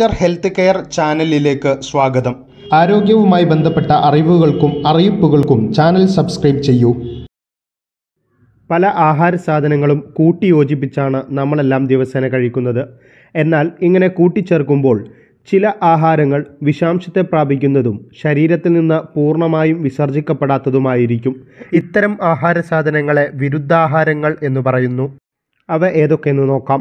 master health care ചാനലിലേക്ക് സ്വാഗതം ആരോഗ്യവുമായി ബന്ധപ്പെട്ട അറിവുകൾക്കും അറിയിപ്പുകൾക്കും ചാനൽ സബ്സ്ക്രൈബ് ചെയ്യൂ പല ആഹാര സാധനങ്ങളും കൂട്ടിയോജിപ്പിച്ചാണ് നമ്മളെല്ലാം ദിവസേന കഴിക്കുന്നത് എന്നാൽ ഇങ്ങനെ കൂട്ടിച്ചേർക്കുമ്പോൾ ചില ആഹാരങ്ങൾ വിഷാംശത്തെ പ്രാപിക്കുന്നതും ശരീരത്തിൽ നിന്ന് പൂർണ്ണമായും വിസർജിക്കപ്പെടാത്തതുമായിരിക്കും ഇത്തരം ആഹാര സാധനങ്ങളെ വിരുദ്ധാഹാരങ്ങൾ എന്ന് പറയുന്നു അവ ഏതൊക്കെയെന്ന് നോക്കാം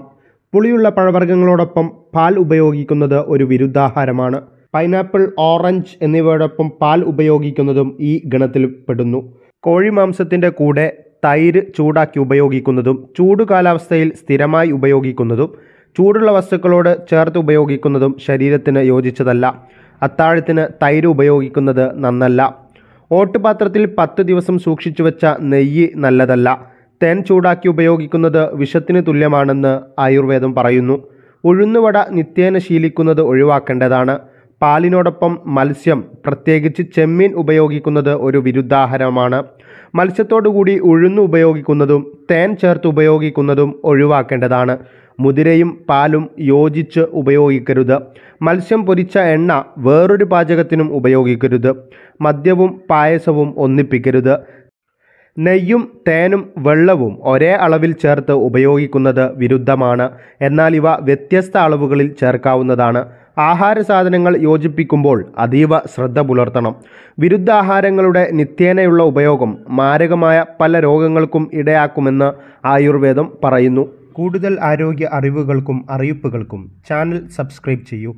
പുളിയുള്ള പഴവർഗ്ഗങ്ങളോടൊപ്പം പാൽ ഉപയോഗിക്കുന്നത് ഒരു വിരുദ്ധാഹാരമാണ് പൈനാപ്പിൾ ഓറഞ്ച് എന്നിവയോടൊപ്പം പാൽ ഉപയോഗിക്കുന്നതും ഈ ഗണത്തിൽ പെടുന്നു കോഴിമാംസത്തിൻ്റെ കൂടെ തൈര് ചൂടാക്കി ഉപയോഗിക്കുന്നതും ചൂട് കാലാവസ്ഥയിൽ സ്ഥിരമായി ഉപയോഗിക്കുന്നതും ചൂടുള്ള വസ്തുക്കളോട് ചേർത്ത് ഉപയോഗിക്കുന്നതും ശരീരത്തിന് യോജിച്ചതല്ല അത്താഴത്തിന് തൈര് ഉപയോഗിക്കുന്നത് നന്നല്ല ഓട്ടുപാത്രത്തിൽ പത്ത് ദിവസം സൂക്ഷിച്ചു വെച്ച നെയ്യ് നല്ലതല്ല തേൻ ചൂടാക്കി ഉപയോഗിക്കുന്നത് വിഷത്തിന് തുല്യമാണെന്ന് ആയുർവേദം പറയുന്നു ഉഴുന്നുവട നിത്യേന ശീലിക്കുന്നത് ഒഴിവാക്കേണ്ടതാണ് പാലിനോടൊപ്പം മത്സ്യം പ്രത്യേകിച്ച് ചെമ്മീൻ ഉപയോഗിക്കുന്നത് ഒരു വിരുദ്ധാഹാരമാണ് മത്സ്യത്തോടുകൂടി ഉഴുന്നു ഉപയോഗിക്കുന്നതും തേൻ ചേർത്ത് ഉപയോഗിക്കുന്നതും ഒഴിവാക്കേണ്ടതാണ് മുതിരയും പാലും യോജിച്ച് ഉപയോഗിക്കരുത് മത്സ്യം പൊരിച്ച എണ്ണ വേറൊരു പാചകത്തിനും ഉപയോഗിക്കരുത് മദ്യവും പായസവും ഒന്നിപ്പിക്കരുത് നെയ്യും തേനും വെള്ളവും ഒരേ അളവിൽ ചേർത്ത് ഉപയോഗിക്കുന്നത് വിരുദ്ധമാണ് എന്നാൽ ഇവ വ്യത്യസ്ത അളവുകളിൽ ചേർക്കാവുന്നതാണ് ആഹാര സാധനങ്ങൾ യോജിപ്പിക്കുമ്പോൾ അതീവ ശ്രദ്ധ പുലർത്തണം ആഹാരങ്ങളുടെ നിത്യേനയുള്ള ഉപയോഗം മാരകമായ പല രോഗങ്ങൾക്കും ഇടയാക്കുമെന്ന് ആയുർവേദം പറയുന്നു കൂടുതൽ ആരോഗ്യ അറിവുകൾക്കും അറിയിപ്പുകൾക്കും ചാനൽ സബ്സ്ക്രൈബ് ചെയ്യൂ